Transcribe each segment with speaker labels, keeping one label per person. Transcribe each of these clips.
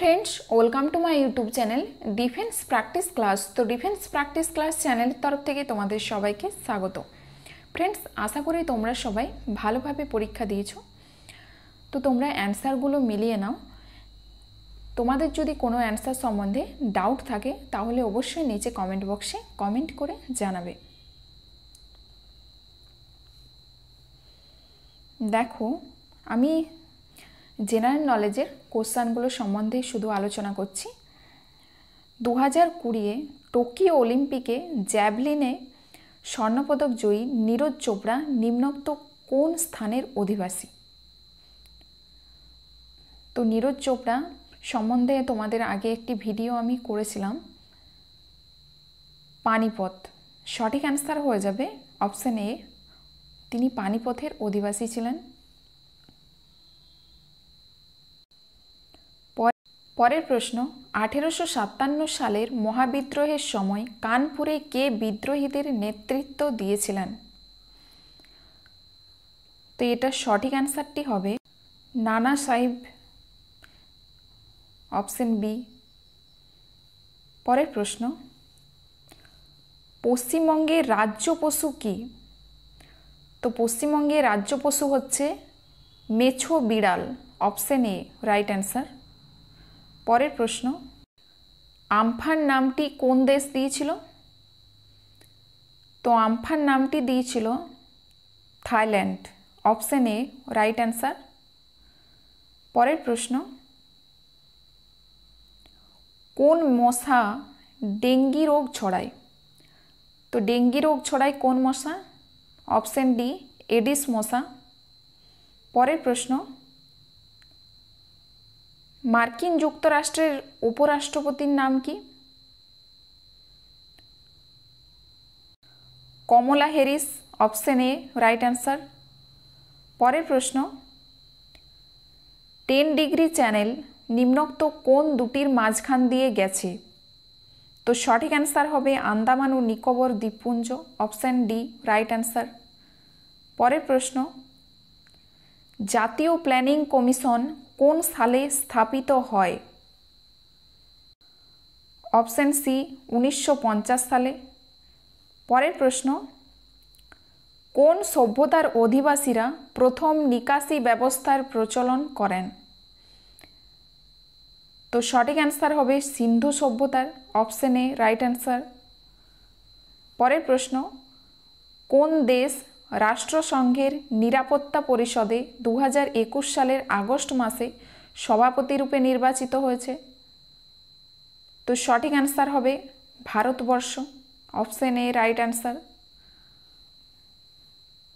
Speaker 1: friends welcome to my YouTube channel defence practice class তো defence practice class চ্যানেলের তরফ থেকে তোমাদের সবাইকে স্বাগত ফ্রেন্ডস আশা করি তোমরা সবাই ভালোভাবে পরীক্ষা দিয়েছ তো তোমরা অ্যান্সারগুলো মিলিয়ে নাও তোমাদের যদি কোনো অ্যান্সার সম্বন্ধে ডাউট থাকে তাহলে অবশ্যই নিচে কমেন্ট বক্সে কমেন্ট করে জানাবে দেখো আমি জেনারেল নলেজের কোশ্চানগুলো সম্বন্ধে শুধু আলোচনা করছি দু হাজার কুড়িয়ে টোকিও অলিম্পিকে জ্যাভলিনে স্বর্ণপদক জয়ী নীরজ চোপড়া নিম্নোক্ত কোন স্থানের অধিবাসী তো নীরজ চোপড়া সম্বন্ধে তোমাদের আগে একটি ভিডিও আমি করেছিলাম পানিপথ সঠিক অ্যান্সার হয়ে যাবে অপশান এ তিনি পানিপথের অধিবাসী ছিলেন পরের প্রশ্ন আঠেরোশো সাতান্ন সালের মহাবিদ্রোহের সময় কানপুরে কে বিদ্রোহীদের নেতৃত্ব দিয়েছিলেন তো এটার সঠিক অ্যান্সারটি হবে নানা সাহেব অপশন বি পরের প্রশ্ন পশ্চিমবঙ্গের রাজ্য পশু কি তো পশ্চিমবঙ্গের রাজ্য পশু হচ্ছে মেছো বিড়াল অপশন এ রাইট অ্যান্সার পরের প্রশ্ন আমফান নামটি কোন দেশ দিয়েছিল তো আমফান নামটি দিয়েছিল Thailand option A right answer পরের প্রশ্ন কোন মশা ডেঙ্গি রোগ ছড়ায় তো ডেঙ্গি রোগ ছড়ায় কোন মশা অপশান ডি এডিস মশা পরের প্রশ্ন মার্কিন যুক্তরাষ্ট্রের উপরাষ্ট্রপতির নাম কি Kamala Harris option A right answer পরের প্রশ্ন টেন ডিগ্রি চ্যানেল নিম্নোক্ত কোন দুটির মাঝখান দিয়ে গেছে তো সঠিক অ্যান্সার হবে আন্দামান ও নিকোবর দ্বীপপুঞ্জ অপশান ডি রাইট অ্যান্সার পরের প্রশ্ন জাতীয় প্ল্যানিং কমিশন কোন সালে স্থাপিত হয় অপশান সি উনিশশো সালে পরের প্রশ্ন কোন সভ্যতার অধিবাসীরা প্রথম নিকাশি ব্যবস্থার প্রচলন করেন তো সঠিক অ্যান্সার হবে সিন্ধু সভ্যতার অপশান এ রাইট অ্যান্সার পরের প্রশ্ন কোন দেশ রাষ্ট্রসংঘের নিরাপত্তা পরিষদে দু সালের আগস্ট মাসে সভাপতিরূপে নির্বাচিত হয়েছে তো সঠিক অ্যান্সার হবে Bharatvarsha option A right answer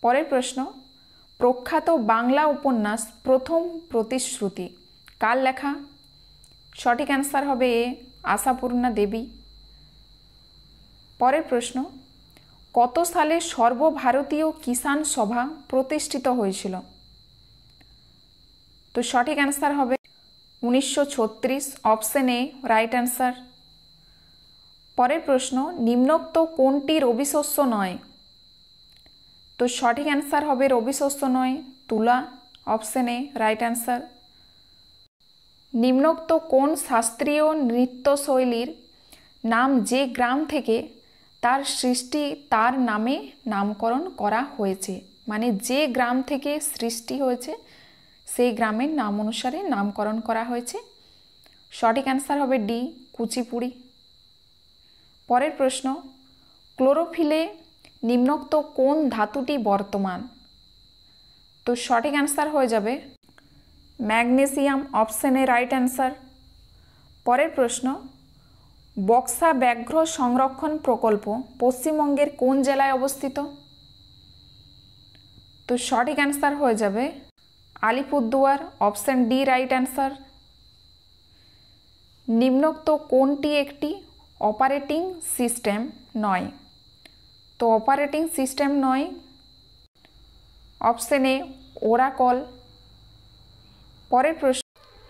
Speaker 1: পরের প্রশ্ন প্রখ্যাত বাংলা উপন্যাস প্রথম প্রতিশ্রুতি কার লেখা সঠিক অ্যান্সার হবে এ আশাপূর্ণা দেবী পরের প্রশ্ন কত সালে সর্বভারতীয় কিষাণ সভা প্রতিষ্ঠিত হয়েছিল তো সঠিক অ্যান্সার হবে উনিশশো ছত্রিশ অপশন এ রাইট অ্যান্সার পরের প্রশ্ন নিম্নোক্ত কোনটি রবি শস্য নয় তো সঠিক অ্যান্সার হবে রবি শস্য নয় তুলা অপশন এ রাইট অ্যান্সার নিম্নোক্ত কোন শাস্ত্রীয় নৃত্যশৈলীর নাম যে গ্রাম থেকে তার সৃষ্টি তার নামে নামকরণ করা হয়েছে মানে যে গ্রাম থেকে সৃষ্টি হয়েছে সেই গ্রামের নাম অনুসারে নামকরণ করা হয়েছে সঠিক অ্যান্সার হবে ডি কুচিপুড়ি পরের প্রশ্ন ক্লোরোফিলে নিম্নোক্ত কোন ধাতুটি বর্তমান তো সঠিক অ্যান্সার হয়ে যাবে ম্যাগনেসিয়াম অপশানে রাইট অ্যান্সার পরের প্রশ্ন বক্সা ব্যাঘ্র সংরক্ষণ প্রকল্প পশ্চিমবঙ্গের কোন জেলায় অবস্থিত তো সঠিক অ্যান্সার হয়ে যাবে Alipurduar option D right answer নিম্নোক্ত কোনটি একটি অপারেটিং সিস্টেম নয় তো অপারেটিং সিস্টেম নয় অপশানে ওরাকল পরের প্রশ্ন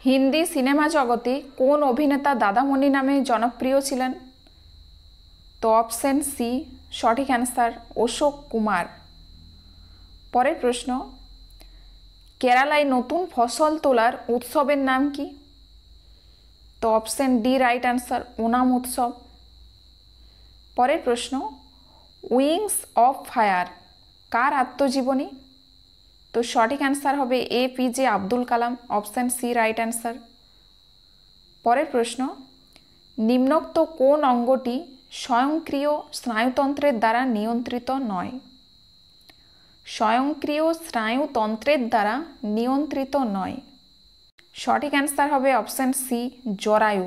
Speaker 1: হিন্দি সিনেমা জগতে কোন অভিনেতা দাদামণি নামে জনপ্রিয় ছিলেন তো অপশন সি সঠিক অ্যান্সার অশোক কুমার পরের প্রশ্ন কেরালায় নতুন ফসল তোলার উৎসবের নাম কি তো option D right answer Onam উৎসব পরের প্রশ্ন উইংস অফ ফায়ার কার আত্মজীবনী তো সঠিক অ্যান্সার হবে A P Abdul Kalam option C right answer পরের প্রশ্ন নিম্নোক্ত কোন অঙ্গটি স্বয়ংক্রিয় স্নায়ুতন্ত্রের দ্বারা নিয়ন্ত্রিত নয় স্বয়ংক্রিয় স্নায়ুতন্ত্রের দ্বারা নিয়ন্ত্রিত নয় সঠিক অ্যান্সার হবে অপশান সি জরায়ু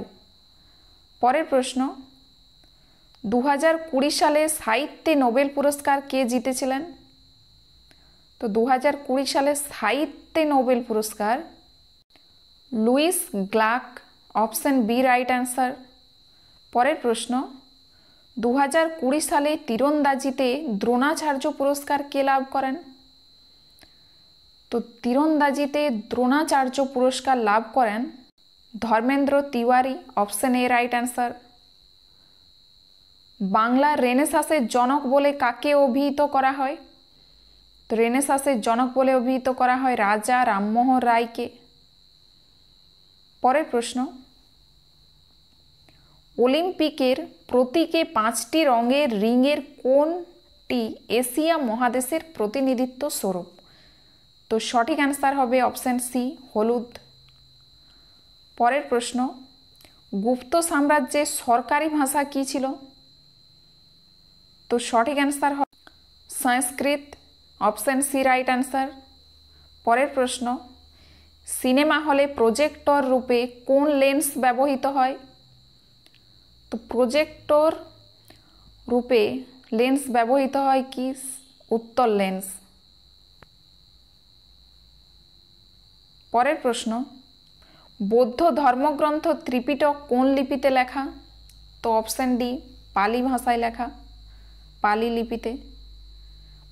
Speaker 1: পরের প্রশ্ন দু সালে সাহিত্যে নোবেল পুরস্কার কে জিতেছিলেন তো দু সালে সাহিত্যে নোবেল পুরস্কার Louise Gluck option B right answer পরের প্রশ্ন দু সালে তীরন্দাজিতে দ্রোণাচার্য পুরস্কার কে লাভ করেন তো তীরন্দাজিতে দ্রোণাচার্য পুরস্কার লাভ করেন Dharmendra Tiwari option A right answer Bangla রেনেসাসের জনক বলে কাকে অভিহিত করা হয় তো রেনেসাসের জনক বলে অভিহিত করা হয় রাজা রামমোহন রায়কে পরের প্রশ্ন অলিম্পিকের প্রতীকে পাঁচটি রঙের রিংয়ের কোনটি এশিয়া মহাদেশের প্রতিনিধিত্ব স্বরূপ তো সঠিক অ্যান্সার হবে অপশান সি হলুদ পরের প্রশ্ন গুপ্ত সাম্রাজ্যের সরকারি ভাষা কী ছিল তো সঠিক answer Sanskrit option C right answer পরের প্রশ্ন সিনেমা হলে প্রজেক্টর রূপে কোন লেন্স ব্যবহৃত হয় তো প্রজেক্টর রূপে লেন্স ব্যবহৃত হয় কি উত্তর লেন্স পরের প্রশ্ন বৌদ্ধ ধর্মগ্রন্থ ত্রিপিটক কোন লিপিতে লেখা তো অপশান ডি পালি ভাষায় লেখা পালি লিপিতে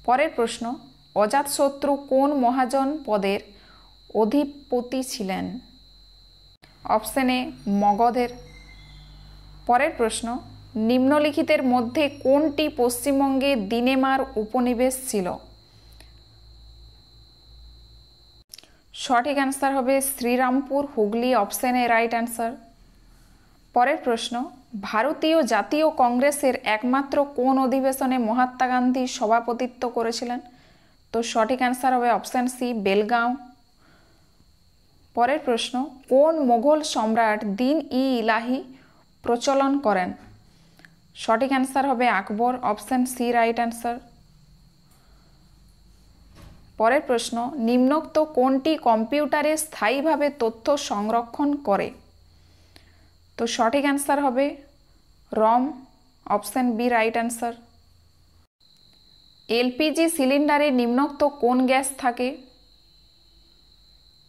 Speaker 1: পরের প্রশ্ন অজাতশত্রু কোন মহাজন পদের অধিপতি ছিলেন অপশন এ মগধের পরের প্রশ্ন নিম্নলিখিতের মধ্যে কোনটি পশ্চিমবঙ্গে দিনেমার উপনিবেশ ছিল সঠিক অ্যান্সার হবে শ্রীরামপুর হুগলি অপশানে রাইট অ্যান্সার পরের প্রশ্ন ভারতীয় জাতীয় কংগ্রেসের একমাত্র কোন অধিবেশনে মহাত্মা গান্ধী সভাপতিত্ব করেছিলেন তো সঠিক অ্যান্সার হবে অপশান সি বেলগাঁও পরের প্রশ্ন কোন মোগল সম্রাট দিন ই ইলাহি প্রচলন করেন সঠিক অ্যান্সার হবে Akbar option C right answer পরের প্রশ্ন নিম্নোক্ত কোনটি কম্পিউটারে স্থায়ীভাবে তথ্য সংরক্ষণ করে তো সঠিক অ্যান্সার হবে রম option B right answer LPG সিলিন্ডারে নিম্নোক্ত কোন গ্যাস থাকে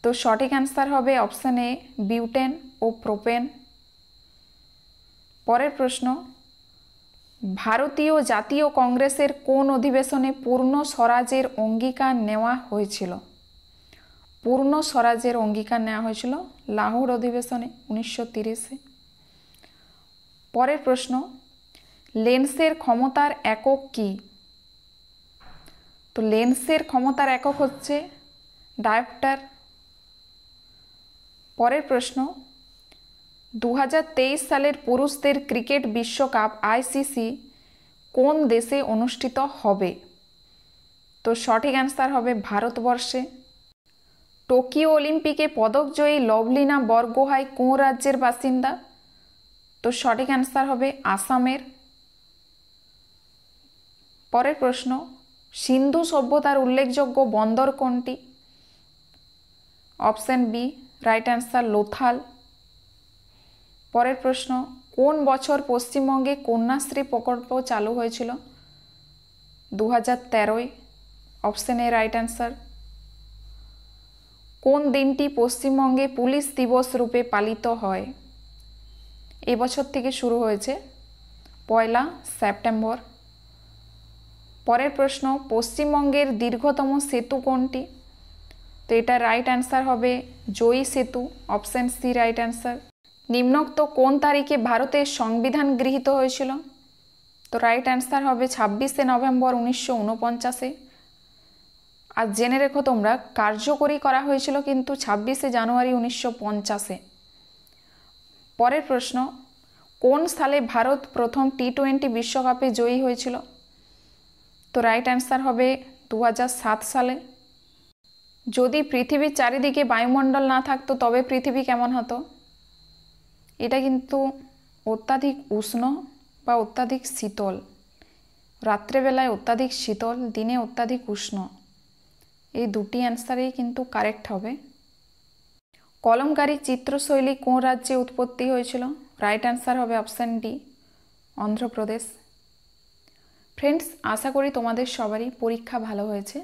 Speaker 1: তো সঠিক অ্যান্সার হবে অপশান এ বিউটেন ও প্রোপেন পরের প্রশ্ন ভারতীয় জাতীয় কংগ্রেসের কোন অধিবেশনে পূর্ণ স্বরাজের অঙ্গীকার নেওয়া হয়েছিল পূর্ণ স্বরাজের অঙ্গীকার নেওয়া হয়েছিল লাহোর অধিবেশনে উনিশশো তিরিশে পরের প্রশ্ন লেন্সের ক্ষমতার একক কি তো লেন্সের ক্ষমতার একক হচ্ছে ডায়োপ্টার পরের প্রশ্ন দু সালের পুরুষদের ক্রিকেট বিশ্বকাপ আইসিসি কোন দেশে অনুষ্ঠিত হবে তো সঠিক অ্যান্সার হবে ভারতবর্ষে টোকিও অলিম্পিকে পদকজয়ী লভলিনা বরগোহাই কোন রাজ্যের বাসিন্দা তো সঠিক অ্যান্সার হবে আসামের পরের প্রশ্ন সিন্ধু সভ্যতার উল্লেখযোগ্য বন্দর কোনটি option B right answer Lothal পরের প্রশ্ন কোন বছর পশ্চিমবঙ্গে কন্যাশ্রী প্রকল্প চালু হয়েছিল দু হাজার তেরোয় অপশান এ রাইট অ্যান্সার কোন দিনটি পশ্চিমবঙ্গে পুলিশ দিবস রূপে পালিত হয় এবছর থেকে শুরু হয়েছে পয়লা সেপ্টেম্বর পরের প্রশ্ন পশ্চিমবঙ্গের দীর্ঘতম সেতু কোনটি তো এটা রাইট অ্যান্সার হবে জয়ী সেতু অপশান সি রাইট অ্যান্সার নিম্নোক্ত কোন তারিখে ভারতের সংবিধান গৃহীত হয়েছিল তো রাইট অ্যান্সার হবে ছাব্বিশে নভেম্বর উনিশশো উনপঞ্চাশে আর জেনে রেখো তোমরা কার্যকরী করা হয়েছিল কিন্তু ছাব্বিশে জানুয়ারি উনিশশো পঞ্চাশে পরের প্রশ্ন কোন সালে ভারত প্রথম টি টোয়েন্টি বিশ্বকাপে জয়ী হয়েছিল তো রাইট অ্যান্সার হবে দু সালে যদি পৃথিবীর চারিদিকে বায়ুমণ্ডল না থাকতো তবে পৃথিবী কেমন হতো এটা কিন্তু অত্যাধিক উষ্ণ বা অত্যাধিক শীতল রাত্রেবেলায় অত্যাধিক শীতল দিনে অত্যাধিক উষ্ণ এই দুটি অ্যান্সারেই কিন্তু কারেক্ট হবে কলমকারী চিত্রশৈলী কোন রাজ্যে উৎপত্তি হয়েছিল রাইট অ্যান্সার হবে অপশান ডি অন্ধ্রপ্রদেশ ফ্রেন্ডস আশা করি তোমাদের সবারই পরীক্ষা ভালো হয়েছে